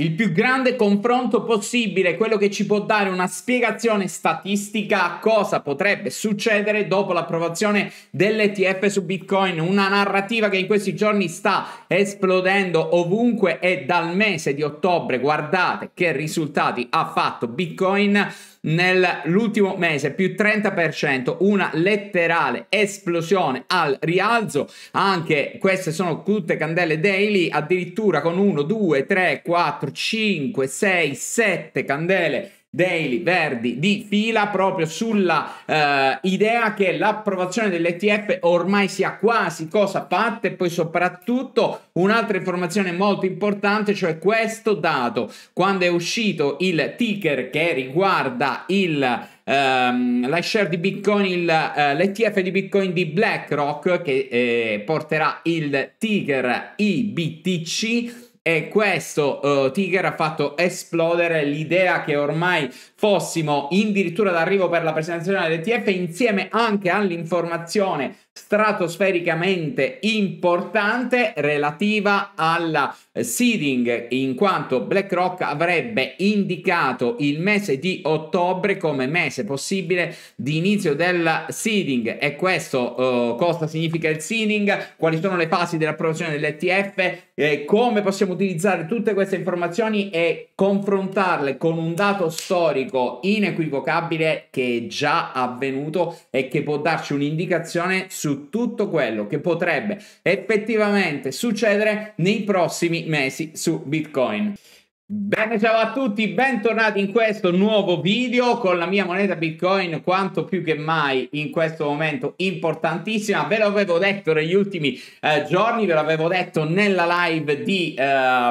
Il più grande confronto possibile, quello che ci può dare una spiegazione statistica a cosa potrebbe succedere dopo l'approvazione dell'ETF su Bitcoin, una narrativa che in questi giorni sta esplodendo ovunque e dal mese di ottobre guardate che risultati ha fatto Bitcoin nell'ultimo mese, più 30%, una letterale esplosione al rialzo, anche queste sono tutte candele daily, addirittura con 1, 2, 3, 4, 5, 6, 7 candele daily verdi di fila proprio sulla eh, idea che l'approvazione dell'ETF ormai sia quasi cosa fatta e poi soprattutto un'altra informazione molto importante, cioè questo dato, quando è uscito il ticker che riguarda il Um, la share di Bitcoin, il, uh, eh, l'ETF di Bitcoin di BlackRock che eh, porterà il ticker IBTC e questo uh, Tiger ha fatto esplodere l'idea che ormai fossimo addirittura d'arrivo per la presentazione dell'ETF insieme anche all'informazione stratosfericamente importante relativa alla eh, seeding in quanto BlackRock avrebbe indicato il mese di ottobre come mese possibile di inizio del seeding e questo eh, cosa significa il seeding, quali sono le fasi dell'approvazione dell'ETF, eh, come possiamo utilizzare tutte queste informazioni e confrontarle con un dato storico inequivocabile che è già avvenuto e che può darci un'indicazione su tutto quello che potrebbe effettivamente succedere nei prossimi mesi su Bitcoin. Bene, ciao a tutti, bentornati in questo nuovo video con la mia moneta Bitcoin, quanto più che mai in questo momento importantissima. Ve l'avevo detto negli ultimi eh, giorni, ve l'avevo detto nella live di eh,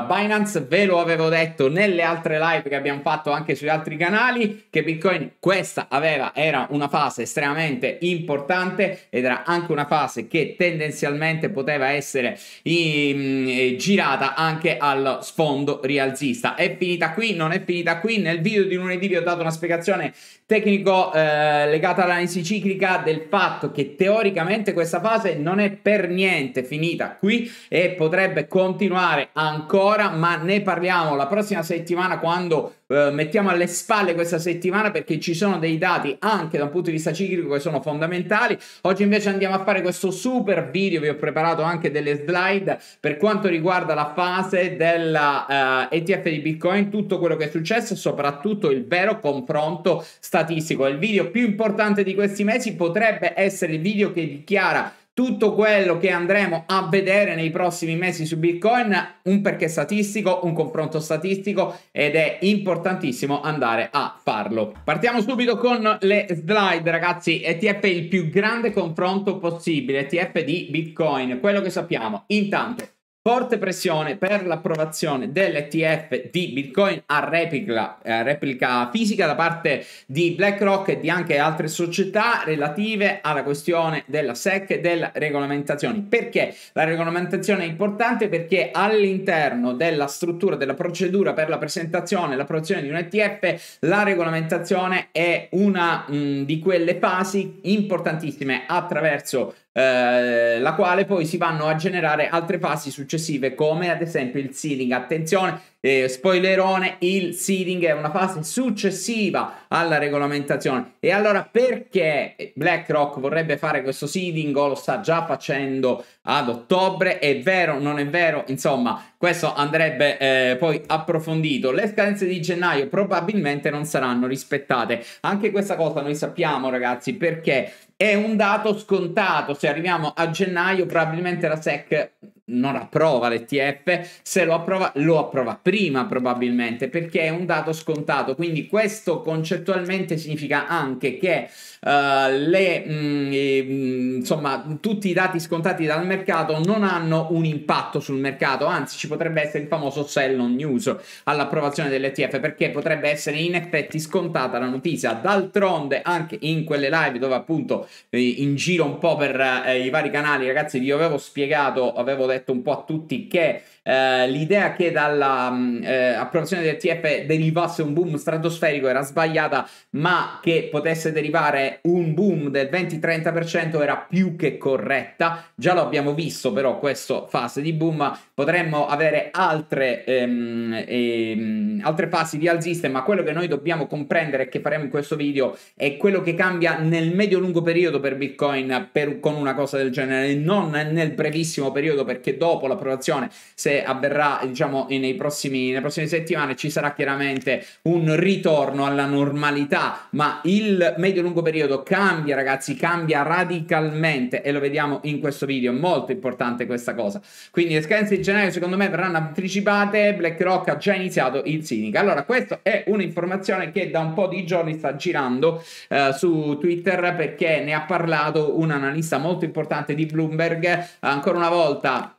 Binance, ve lo avevo detto nelle altre live che abbiamo fatto anche sugli altri canali, che Bitcoin questa aveva, era una fase estremamente importante ed era anche una fase che tendenzialmente poteva essere in, in, eh, girata anche al sfondo rialzista finita, è finita qui, non è finita qui. Nel video di lunedì vi ho dato una spiegazione tecnico eh, legata all'analisi ciclica del fatto che teoricamente questa fase non è per niente finita qui e potrebbe continuare ancora, ma ne parliamo la prossima settimana quando eh, mettiamo alle spalle questa settimana perché ci sono dei dati anche da un punto di vista ciclico che sono fondamentali. Oggi invece andiamo a fare questo super video, vi ho preparato anche delle slide per quanto riguarda la fase dell'ETF eh, ETF di Bitcoin, tutto quello che è successo e soprattutto il vero confronto statistico. Il video più importante di questi mesi potrebbe essere il video che dichiara tutto quello che andremo a vedere nei prossimi mesi su Bitcoin, un perché statistico, un confronto statistico ed è importantissimo andare a farlo. Partiamo subito con le slide ragazzi, ETF è il più grande confronto possibile, ETF di Bitcoin, quello che sappiamo. Intanto forte pressione per l'approvazione dell'ETF di Bitcoin a replica, eh, replica, fisica da parte di BlackRock e di anche altre società relative alla questione della SEC e della regolamentazione. Perché la regolamentazione è importante? Perché all'interno della struttura, della procedura per la presentazione e l'approvazione di un ETF, la regolamentazione è una mh, mm, di quelle fasi importantissime attraverso eh, la quale poi si vanno a generare altre fasi successive come ad esempio il ceiling. Attenzione eh, spoilerone, il seeding è una fase successiva alla regolamentazione. E allora perché BlackRock vorrebbe fare questo seeding o lo sta già facendo ad ottobre? È vero, non è vero? Insomma, questo andrebbe eh, poi approfondito. Le scadenze di gennaio probabilmente non saranno rispettate. Anche questa cosa noi sappiamo, ragazzi, perché è un dato scontato. Se arriviamo a gennaio, probabilmente la SEC non approva l'ETF, se lo approva lo approva prima probabilmente perché è un dato scontato, quindi questo concettualmente significa anche che uh, le, mh, mm, mm, insomma, tutti i dati scontati dal mercato non hanno un impatto sul mercato, anzi ci potrebbe essere il famoso sell on news all'approvazione dell'ETF perché potrebbe essere in effetti scontata la notizia, d'altronde anche in quelle live dove appunto eh, in giro un po' per eh, i vari canali ragazzi vi avevo spiegato, avevo detto detto un po' a tutti che eh, l'idea che dall'approvazione mm, eh, del TF derivasse un boom stratosferico era sbagliata, ma che potesse derivare un boom del 20-30% era più che corretta. Già lo abbiamo visto però questa fase di boom, potremmo avere altre, ehm, ehm, altre fasi di alziste, ma quello che noi dobbiamo comprendere e che faremo in questo video è quello che cambia nel medio-lungo periodo per Bitcoin per, con una cosa del genere, non nel brevissimo periodo perché dopo l'approvazione se avverrà, diciamo, nei prossimi, nelle prossime settimane ci sarà chiaramente un ritorno alla normalità, ma il medio-lungo periodo cambia, ragazzi, cambia radicalmente e lo vediamo in questo video, molto importante questa cosa. Quindi le scadenze di gennaio secondo me verranno anticipate, BlackRock ha già iniziato il Sinic. Allora, questa è un'informazione che da un po' di giorni sta girando eh, su Twitter perché ne ha parlato un analista molto importante di Bloomberg, ancora una volta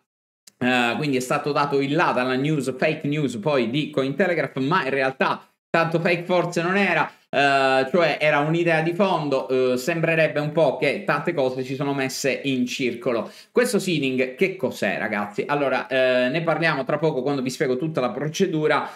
Uh, quindi è stato dato il là dalla news, fake news poi di Cointelegraph, ma in realtà tanto fake forse non era. Uh, cioè era un'idea di fondo, uh, sembrerebbe un po' che tante cose si sono messe in circolo. Questo seeding che cos'è ragazzi? Allora uh, ne parliamo tra poco quando vi spiego tutta la procedura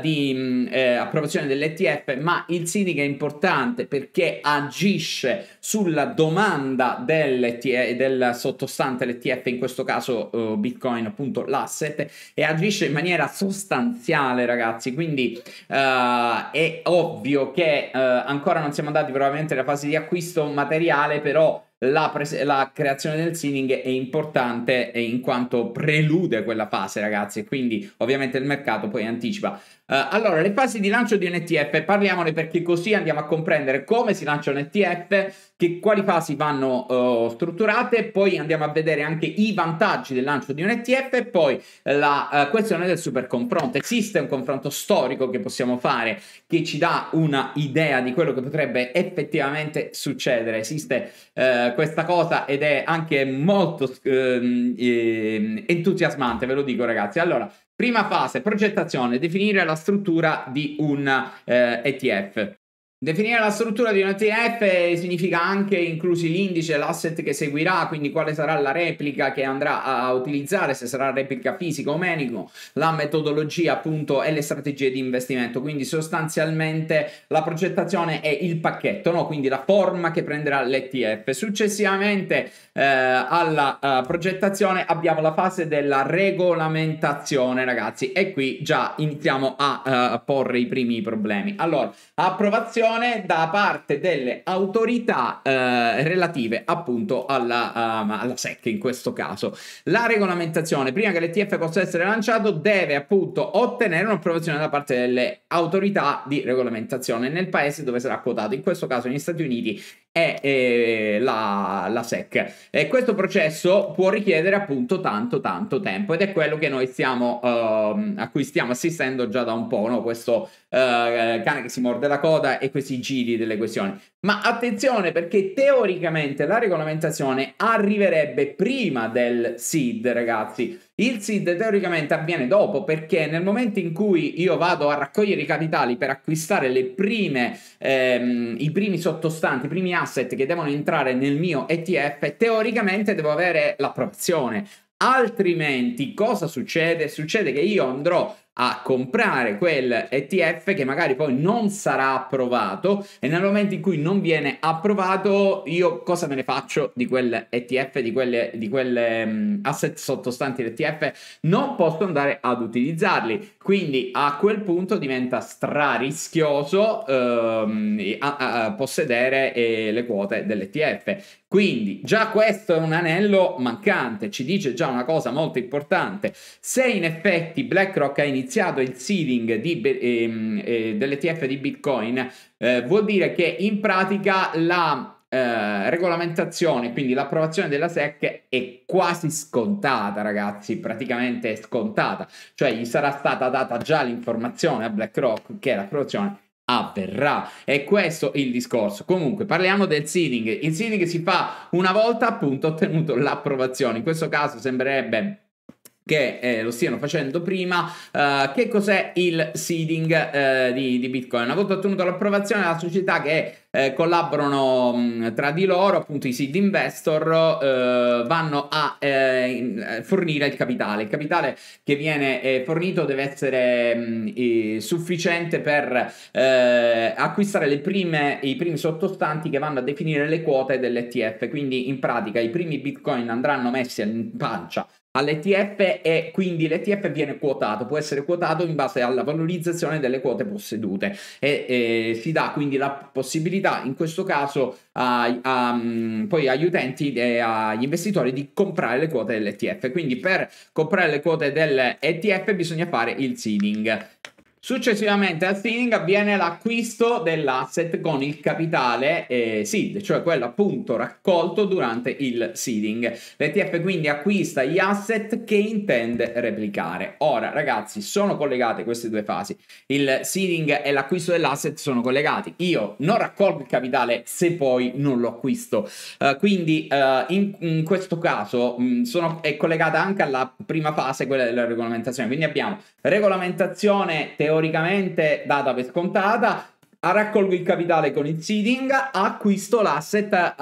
di mh, mm, approvazione dell'ETF, ma il seeding è importante perché agisce sulla domanda del, del sottostante l'ETF, in questo caso Bitcoin appunto l'asset, e agisce in maniera sostanziale ragazzi, quindi è ovvio che eh, ancora non siamo andati probabilmente nella fase di acquisto materiale, però la, pres- la creazione del ceiling è importante in quanto prelude quella fase, ragazzi, quindi ovviamente il mercato poi anticipa. Uh, allora, le fasi di lancio di un ETF, parliamone perché così andiamo a comprendere come si lancia un ETF, che, quali fasi vanno uh, strutturate, poi andiamo a vedere anche i vantaggi del lancio di un ETF e poi eh, la uh, questione del super confronto. Esiste un confronto storico che possiamo fare che ci dà una idea di quello che potrebbe effettivamente succedere. Esiste uh, questa cosa ed è anche molto ehm, ehm, entusiasmante, ve lo dico ragazzi. Allora, Prima fase, progettazione, definire la struttura di un eh, ETF. Definire la struttura di un ETF significa anche inclusi l'indice, l'asset che seguirà, quindi quale sarà la replica che andrà a utilizzare, se sarà replica fisica o meno, la metodologia appunto e le strategie di investimento. Quindi sostanzialmente la progettazione è il pacchetto, no? quindi la forma che prenderà l'ETF. Successivamente eh, alla uh, progettazione abbiamo la fase della regolamentazione, ragazzi, e qui già iniziamo a uh, porre i primi problemi. Allora, approvazione attenzione da parte delle autorità eh, relative appunto alla, um, alla, SEC in questo caso. La regolamentazione, prima che l'ETF possa essere lanciato, deve appunto ottenere un'approvazione da parte delle autorità di regolamentazione nel paese dove sarà quotato, in questo caso negli Stati Uniti è eh, la, la, SEC. E questo processo può richiedere appunto tanto tanto tempo ed è quello che noi stiamo, uh, a cui stiamo assistendo già da un po', no? questo uh, cane che si morde la coda e questi giri delle questioni. Ma attenzione perché teoricamente la regolamentazione arriverebbe prima del SID, ragazzi. Il SID teoricamente avviene dopo perché nel momento in cui io vado a raccogliere i capitali per acquistare le prime, ehm, i primi sottostanti, i primi auto, asset che devono entrare nel mio ETF, teoricamente devo avere l'approvazione. Altrimenti cosa succede? Succede che io andrò a comprare quel ETF che magari poi non sarà approvato e nel momento in cui non viene approvato io cosa me ne faccio di quel ETF di quelle, di quelle um, asset sottostanti l'ETF? Non posso andare ad utilizzarli, quindi a quel punto diventa strarischioso um, possedere eh, le quote dell'ETF quindi già questo è un anello mancante, ci dice già una cosa molto importante. Se in effetti BlackRock ha iniziato il seeding di, ehm, eh, dell'ETF di Bitcoin, eh, vuol dire che in pratica la eh, regolamentazione, quindi l'approvazione della SEC è quasi scontata, ragazzi, praticamente è scontata, cioè gli sarà stata data già l'informazione a BlackRock che l'approvazione avverrà. È questo il discorso. Comunque, parliamo del sealing. Il sealing si fa una volta appunto ottenuto l'approvazione. In questo caso sembrerebbe che eh, lo stiano facendo prima. Uh, che cos'è il seeding uh, di, di, Bitcoin? volta ottenuto l'approvazione della società che eh, collaborano mh, tra di loro, appunto i seed investor eh, vanno a eh, eh fornire il capitale. Il capitale che viene fornito deve essere mh, sufficiente per acquistare prime, i primi sottostanti che vanno a definire le quote dell'ETF. Quindi in pratica i primi bitcoin andranno messi in pancia all'ETF e quindi l'ETF viene quotato, può essere quotato in base alla valorizzazione delle quote possedute e, e si dà quindi la possibilità in questo caso a, a, poi agli utenti e agli investitori di comprare le quote dell'ETF. Quindi per comprare le quote dell'ETF bisogna fare il seeding. Successivamente al Sinning avviene l'acquisto dell'asset con il capitale eh, seed, cioè quello appunto raccolto durante il seeding. L'ETF quindi acquista gli asset che intende replicare. Ora ragazzi sono collegate queste due fasi, il seeding e l'acquisto dell'asset sono collegati. Io non raccolgo il capitale se poi non lo acquisto, uh, quindi uh, in, in, questo caso mh, mm, sono, è collegata anche alla prima fase, quella della regolamentazione. Quindi abbiamo regolamentazione teorica teoricamente data per scontata, raccolgo il capitale con il seeding, acquisto l'asset a,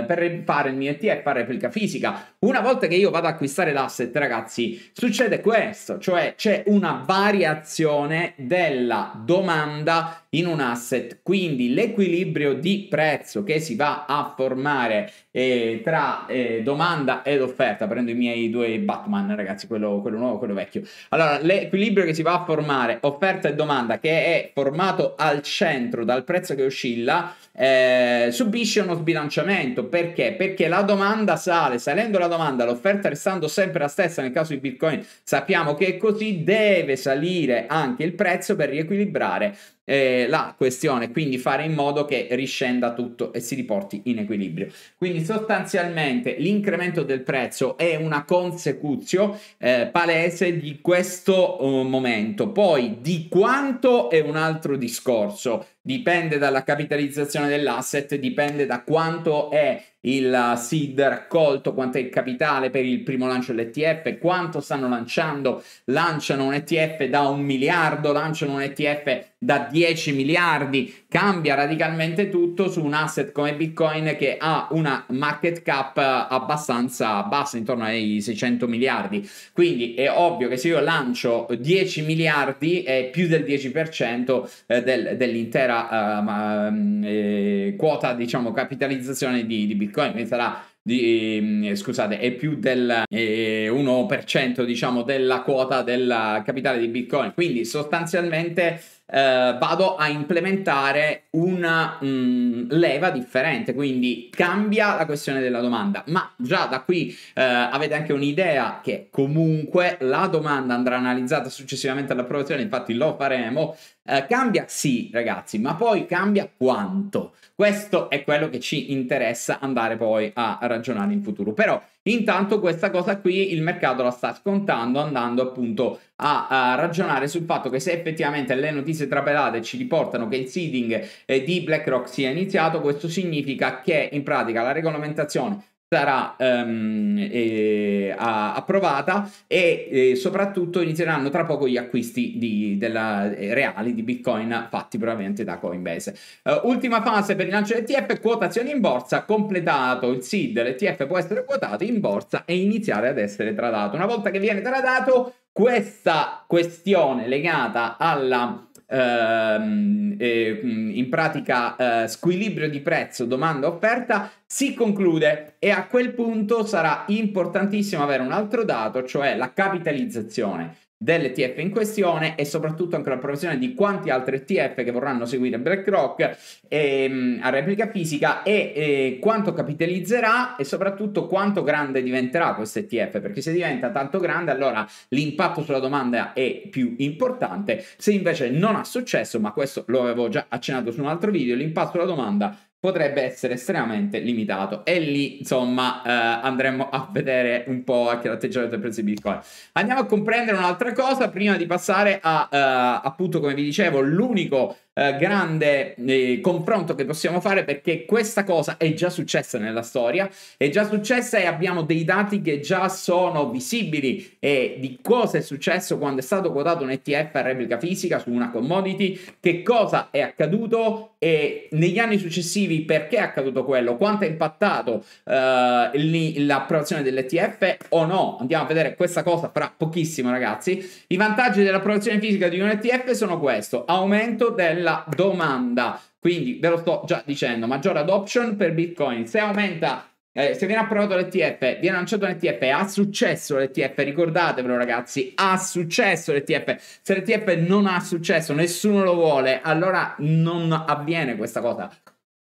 eh, per fare il mio ETF a replica fisica. Una volta che io vado ad acquistare l'asset, ragazzi, succede questo, cioè c'è una variazione della domanda in un asset. Quindi l'equilibrio di prezzo che si va a formare eh, tra eh, domanda ed offerta, prendo i miei due Batman ragazzi, quello, quello nuovo e quello vecchio. Allora, l'equilibrio che si va a formare offerta e domanda, che è formato al centro dal prezzo che oscilla, eh, subisce uno sbilanciamento. Perché? Perché la domanda sale, salendo la domanda, l'offerta restando sempre la stessa nel caso di Bitcoin, sappiamo che è così, deve salire anche il prezzo per riequilibrare eh, la questione, quindi fare in modo che riscenda tutto e si riporti in equilibrio. Quindi sostanzialmente l'incremento del prezzo è una consecuzio eh, palese di questo eh, momento. Poi di quanto è un altro discorso, dipende dalla capitalizzazione dell'asset, dipende da quanto è il SID raccolto, quanto è il capitale per il primo lancio dell'ETF, quanto stanno lanciando, lanciano un ETF da un miliardo, lanciano un ETF da 10 miliardi, cambia radicalmente tutto su un asset come Bitcoin che ha una market cap abbastanza bassa, intorno ai 600 miliardi. Quindi è ovvio che se io lancio 10 miliardi è più del 10% eh, del, dell'intera eh, mm, eh, quota, diciamo, capitalizzazione di, di Bitcoin. Bitcoin, quindi sarà di, ehm, scusate, è più del eh, 1% diciamo della quota del capitale di Bitcoin. Quindi sostanzialmente eh, vado a implementare una mh, mm, leva differente, quindi cambia la questione della domanda, ma già da qui eh, avete anche un'idea che comunque la domanda andrà analizzata successivamente all'approvazione, infatti lo faremo, eh, cambia sì ragazzi, ma poi cambia quanto? Questo è quello che ci interessa andare poi a ragionare in futuro, però Intanto questa cosa qui il mercato la sta scontando andando appunto a, a, ragionare sul fatto che se effettivamente le notizie trapelate ci riportano che il seeding eh, di BlackRock sia iniziato, questo significa che in pratica la regolamentazione sarà um, eh, approvata e eh, soprattutto inizieranno tra poco gli acquisti di, della, eh, reali di bitcoin fatti probabilmente da Coinbase. Uh, ultima fase per il lancio dell'ETF, quotazione in borsa, completato il SID, l'ETF può essere quotato in borsa e iniziare ad essere tradato. Una volta che viene tradato, questa questione legata alla eh, in pratica eh, squilibrio di prezzo domanda-offerta si conclude e a quel punto sarà importantissimo avere un altro dato, cioè la capitalizzazione dell'ETF in questione e soprattutto anche la promozione di quanti altri ETF che vorranno seguire BlackRock ehm, a replica fisica e eh, quanto capitalizzerà e soprattutto quanto grande diventerà questo ETF perché se diventa tanto grande allora l'impatto sulla domanda è più importante se invece non ha successo ma questo lo avevo già accennato su un altro video l'impatto sulla domanda è potrebbe essere estremamente limitato. E lì, insomma, eh, andremo a vedere un po' anche l'atteggiamento del prezzo di Bitcoin. Andiamo a comprendere un'altra cosa prima di passare a, eh, appunto, come vi dicevo, l'unico eh, grande eh, confronto che possiamo fare perché questa cosa è già successa nella storia, è già successa e abbiamo dei dati che già sono visibili e di cosa è successo quando è stato quotato un ETF a replica fisica su una commodity, che cosa è accaduto e negli anni successivi perché è accaduto quello, quanto ha impattato eh, l'approvazione dell'ETF o no. Andiamo a vedere questa cosa fra pochissimo ragazzi. I vantaggi dell'approvazione fisica di un ETF sono questo, aumento del della domanda. Quindi ve lo sto già dicendo, maggiore adoption per Bitcoin. Se aumenta eh, se viene approvato l'ETF, viene lanciato un ETF, ha successo l'ETF, ricordatevelo ragazzi, ha successo l'ETF. Se l'ETF non ha successo, nessuno lo vuole, allora non avviene questa cosa.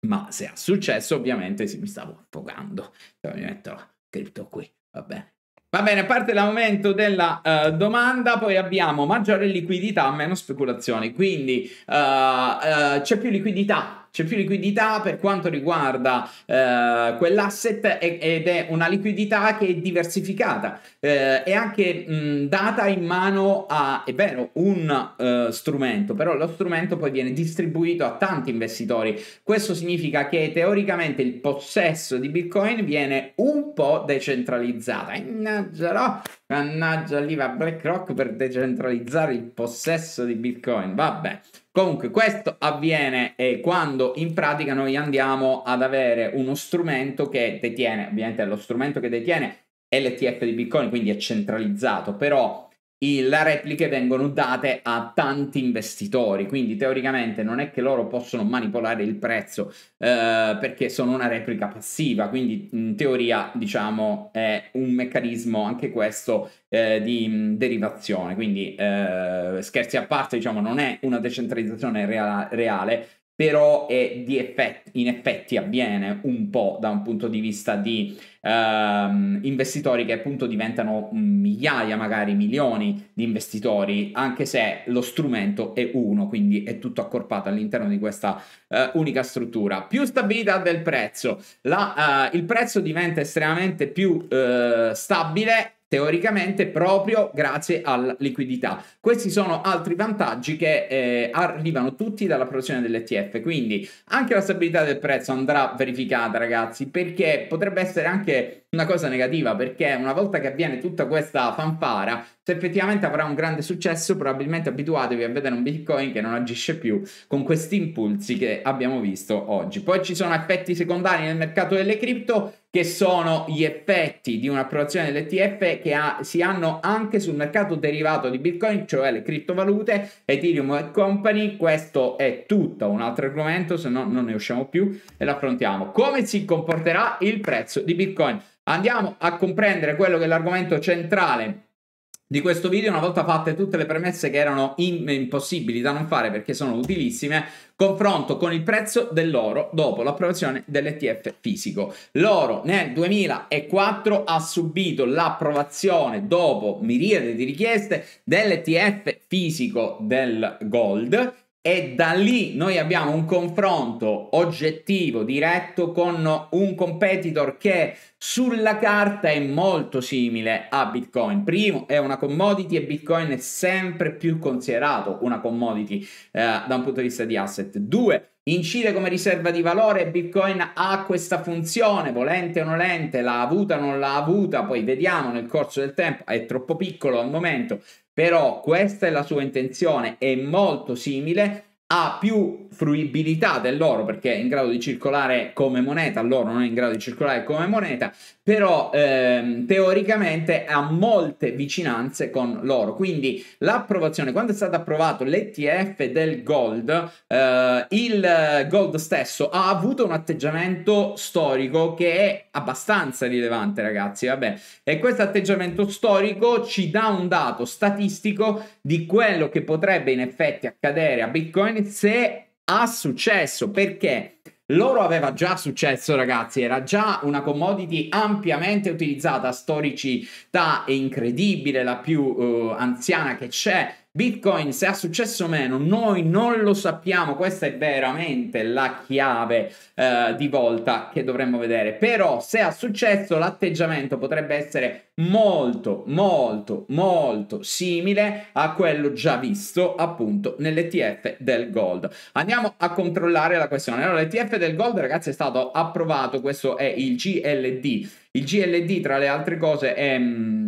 Ma se ha successo, ovviamente, sì, mi stavo affogando. Devo cioè, metterlo scritto qui, va bene. Va bene, a parte l'aumento della uh, domanda, poi abbiamo maggiore liquidità, meno speculazioni, quindi uh, uh, c'è più liquidità c'è più liquidità per quanto riguarda eh, quell'asset ed è una liquidità che è diversificata eh, è anche mh, data in mano a, è vero, un uh, strumento, però lo strumento poi viene distribuito a tanti investitori. Questo significa che teoricamente il possesso di Bitcoin viene un po' decentralizzata. Innaggerò. Mannaggia lì va BlackRock per decentralizzare il possesso di Bitcoin. Vabbè. Comunque questo avviene eh, quando in pratica noi andiamo ad avere uno strumento che detiene, ovviamente lo strumento che detiene è l'ETF di Bitcoin, quindi è centralizzato, però le repliche vengono date a tanti investitori, quindi teoricamente non è che loro possono manipolare il prezzo eh, perché sono una replica passiva, quindi in teoria diciamo è un meccanismo anche questo eh, di mh, mm, derivazione, quindi eh, scherzi a parte diciamo non è una decentralizzazione rea- reale, però è effetti, in effetti avviene un po' da un punto di vista di ehm, investitori che appunto diventano migliaia, magari milioni di investitori, anche se lo strumento è uno, quindi è tutto accorpato all'interno di questa eh, unica struttura. Più stabilità del prezzo, La, eh, il prezzo diventa estremamente più eh, stabile teoricamente proprio grazie alla liquidità. Questi sono altri vantaggi che eh, arrivano tutti dall'approvazione dell'ETF, quindi anche la stabilità del prezzo andrà verificata ragazzi perché potrebbe essere anche una cosa negativa perché una volta che avviene tutta questa fanfara se effettivamente avrà un grande successo probabilmente abituatevi a vedere un bitcoin che non agisce più con questi impulsi che abbiamo visto oggi. Poi ci sono effetti secondari nel mercato delle cripto che sono gli effetti di un'approvazione dell'ETF che ha, si hanno anche sul mercato derivato di Bitcoin, cioè le criptovalute, Ethereum e company. Questo è tutto un altro argomento, se no non ne usciamo più e l'affrontiamo. Come si comporterà il prezzo di Bitcoin? Andiamo a comprendere quello che è l'argomento centrale di questo video una volta fatte tutte le premesse che erano in, impossibili da non fare perché sono utilissime confronto con il prezzo dell'oro dopo l'approvazione dell'ETF fisico l'oro nel 2004 ha subito l'approvazione dopo miriade di richieste dell'ETF fisico del gold e da lì noi abbiamo un confronto oggettivo, diretto con un competitor che sulla carta è molto simile a Bitcoin. Primo è una commodity e Bitcoin è sempre più considerato una commodity eh, da un punto di vista di asset. Due, incide come riserva di valore e Bitcoin ha questa funzione, volente o nolente, l'ha avuta o non l'ha avuta, poi vediamo nel corso del tempo, è troppo piccolo al momento però questa è la sua intenzione, è molto simile, a più fruibilità dell'oro perché è in grado di circolare come moneta, l'oro non è in grado di circolare come moneta, però ehm, teoricamente ha molte vicinanze con l'oro. Quindi l'approvazione, quando è stato approvato l'ETF del gold, eh, il gold stesso ha avuto un atteggiamento storico che è abbastanza rilevante, ragazzi. Vabbè. E questo atteggiamento storico ci dà un dato statistico di quello che potrebbe in effetti accadere a Bitcoin se ha successo perché l'oro aveva già successo, ragazzi, era già una commodity ampiamente utilizzata, storicità incredibile, la più uh, anziana che c'è Bitcoin, se ha successo o meno, noi non lo sappiamo, questa è veramente la chiave eh, di volta che dovremmo vedere, però se ha successo l'atteggiamento potrebbe essere molto molto molto simile a quello già visto appunto nell'ETF del gold andiamo a controllare la questione allora l'ETF del gold ragazzi è stato approvato questo è il GLD il GLD tra le altre cose è mm,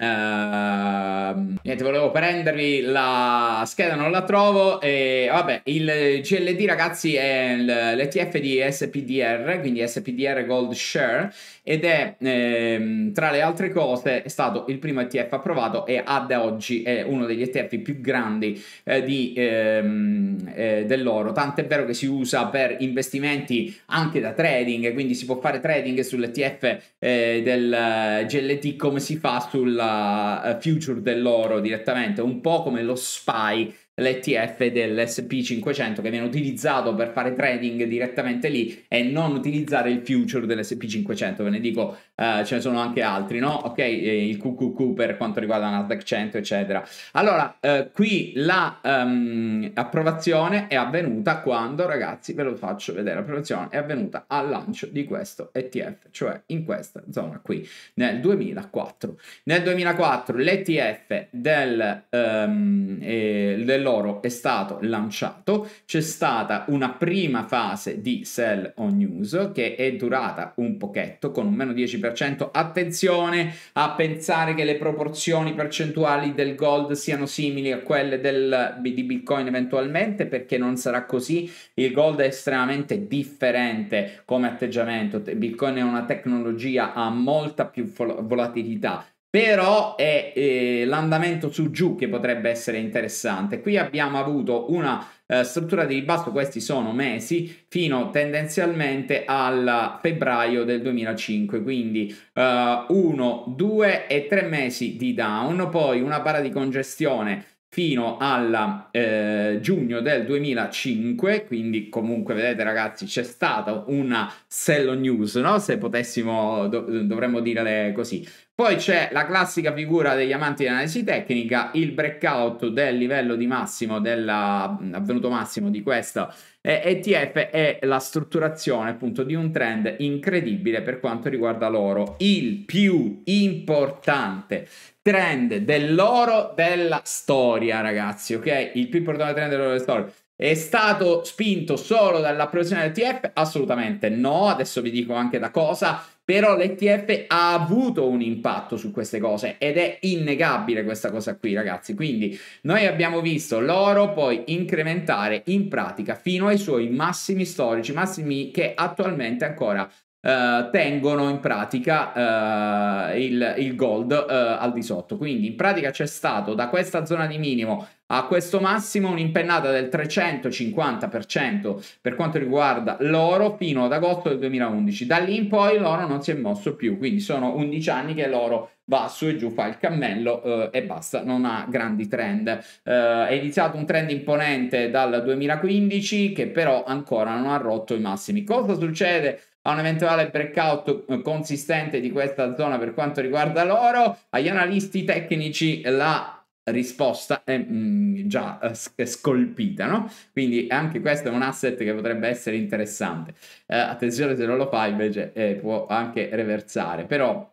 Uh, niente, volevo prendervi la scheda, non la trovo. E vabbè, il GLD, ragazzi, è l'ETF di SPDR, quindi SPDR Gold Share ed è ehm, tra le altre cose è stato il primo ETF approvato e ad oggi è uno degli ETF più grandi eh, di, ehm, eh, dell'oro, tant'è vero che si usa per investimenti anche da trading, quindi si può fare trading sull'ETF eh, del GLT come si fa sulla eh, future dell'oro direttamente, un po' come lo SPY l'ETF dell'SP500 che viene utilizzato per fare trading direttamente lì e non utilizzare il future dell'SP500, ve ne dico, eh, ce ne sono anche altri, no? Ok, eh, il QQQ per quanto riguarda Nasdaq 100, eccetera. Allora, eh, qui la um, approvazione è avvenuta quando, ragazzi, ve lo faccio vedere, l'approvazione è avvenuta al lancio di questo ETF, cioè in questa zona qui, nel 2004. Nel 2004 l'ETF del, um, eh, dello dell'oro è stato lanciato, c'è stata una prima fase di sell on news che è durata un pochetto con un meno 10%. Attenzione a pensare che le proporzioni percentuali del gold siano simili a quelle del, di Bitcoin eventualmente perché non sarà così. Il gold è estremamente differente come atteggiamento. Bitcoin è una tecnologia, a molta più volatilità però è eh, l'andamento su giù che potrebbe essere interessante. Qui abbiamo avuto una eh, struttura di ribasso, questi sono mesi, fino tendenzialmente al febbraio del 2005, quindi eh, uno, due e tre mesi di down, poi una barra di congestione fino al eh, giugno del 2005, quindi comunque vedete ragazzi c'è stata una sell news, no? se potessimo do dovremmo dire così, poi c'è la classica figura degli amanti di analisi tecnica, il breakout del livello di massimo, della, mm, avvenuto massimo di questa ETF è la strutturazione appunto di un trend incredibile per quanto riguarda l'oro, il più importante trend dell'oro della storia ragazzi, ok? Il più importante trend dell'oro della storia. È stato spinto solo dall'approvazione dell'ETF? Assolutamente no, adesso vi dico anche da cosa, però l'ETF ha avuto un impatto su queste cose ed è innegabile questa cosa qui ragazzi, quindi noi abbiamo visto l'oro poi incrementare in pratica fino ai suoi massimi storici, massimi che attualmente ancora eh, tengono in pratica eh, il, il, gold eh, al di sotto. Quindi in pratica c'è stato da questa zona di minimo a questo massimo un'impennata del 350% per quanto riguarda l'oro fino ad agosto del 2011. Da lì in poi l'oro non si è mosso più, quindi sono 11 anni che l'oro va su e giù, fa il cammello eh, e basta, non ha grandi trend. Eh, è iniziato un trend imponente dal 2015 che però ancora non ha rotto i massimi. Cosa succede a un eventuale breakout eh, consistente di questa zona per quanto riguarda l'oro. Agli analisti tecnici la risposta è mm, già eh, scolpita, no? Quindi anche questo è un asset che potrebbe essere interessante. Eh, attenzione se non lo fa invece eh, può anche reversare, però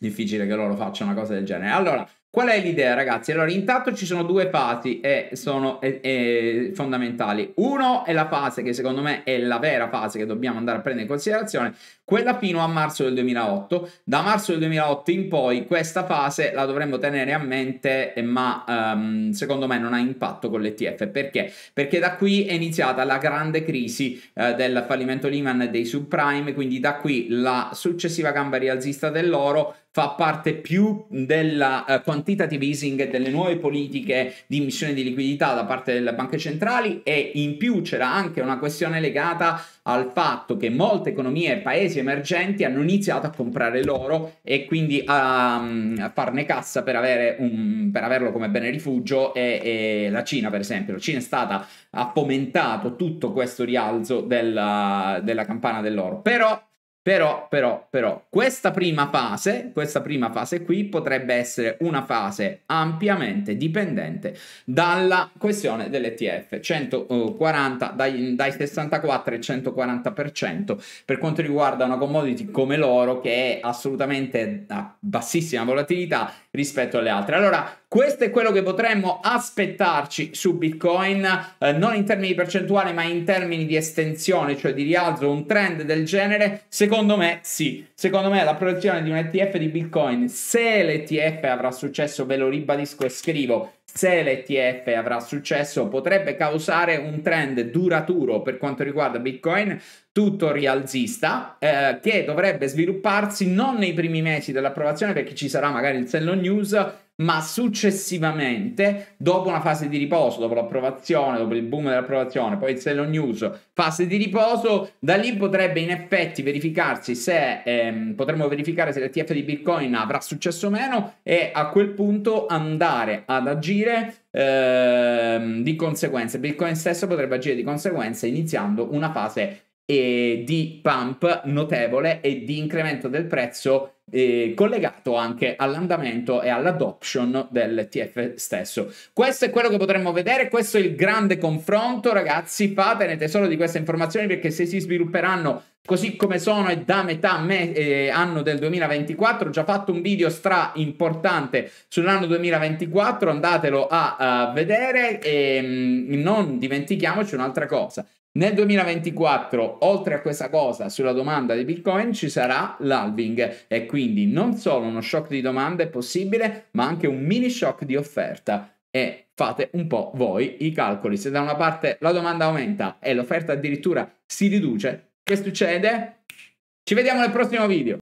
difficile che loro facciano una cosa del genere. Allora, Qual è l'idea, ragazzi? Allora, intanto ci sono due fasi e sono e, e fondamentali. Uno è la fase che secondo me è la vera fase che dobbiamo andare a prendere in considerazione, quella fino a marzo del 2008. Da marzo del 2008 in poi questa fase la dovremmo tenere a mente, eh, ma um, secondo me non ha impatto con l'ETF. Perché? Perché da qui è iniziata la grande crisi eh, del fallimento Lehman e dei subprime, quindi da qui la successiva gamba rialzista dell'oro fa parte più della uh, quantitative easing e delle nuove politiche di emissione di liquidità da parte delle banche centrali e in più c'era anche una questione legata al fatto che molte economie e paesi paesi emergenti hanno iniziato a comprare l'oro e quindi a, mm, a farne cassa per, avere un, per, averlo come bene rifugio e, e, la Cina per esempio. La Cina è stata, ha fomentato tutto questo rialzo della, della campana dell'oro, però però, però, però, questa prima fase, questa prima fase qui potrebbe essere una fase ampiamente dipendente dalla questione dell'ETF, 140 dai, dai 64 al 140% per quanto riguarda una commodity come l'oro che è assolutamente a bassissima volatilità rispetto alle altre. Allora, questo è quello che potremmo aspettarci su Bitcoin, eh, non in termini percentuali ma in termini di estensione, cioè di rialzo, un trend del genere. Se Secondo me sì, secondo me l'approvazione di un ETF di Bitcoin, se l'ETF avrà successo, ve lo ribadisco e scrivo, se l'ETF avrà successo potrebbe causare un trend duraturo per quanto riguarda Bitcoin, tutto rialzista, eh, che dovrebbe svilupparsi non nei primi mesi dell'approvazione perché ci sarà magari il sell news, ma successivamente, dopo una fase di riposo, dopo l'approvazione, dopo il boom dell'approvazione, poi il sell on news, fase di riposo, da lì potrebbe in effetti verificarsi se ehm, potremmo verificare se l'ETF di Bitcoin avrà successo o meno e a quel punto andare ad agire ehm, di conseguenza. Bitcoin stesso potrebbe agire di conseguenza iniziando una fase e di pump notevole e di incremento del prezzo eh, collegato anche all'andamento e all'adoption del TF stesso. Questo è quello che potremmo vedere, questo è il grande confronto, ragazzi, fate tesoro di queste informazioni perché se si svilupperanno così come sono e da metà me- eh, anno del 2024. Ho già fatto un video stra importante sull'anno 2024, andatelo a, a vedere e ehm, mh, non dimentichiamoci un'altra cosa. Nel 2024, oltre a questa cosa, sulla domanda di Bitcoin ci sarà l'halving e quindi non solo uno shock di domanda è possibile, ma anche un mini shock di offerta. E fate un po' voi i calcoli. Se da una parte la domanda aumenta e l'offerta addirittura si riduce, che succede? Ci vediamo nel prossimo video.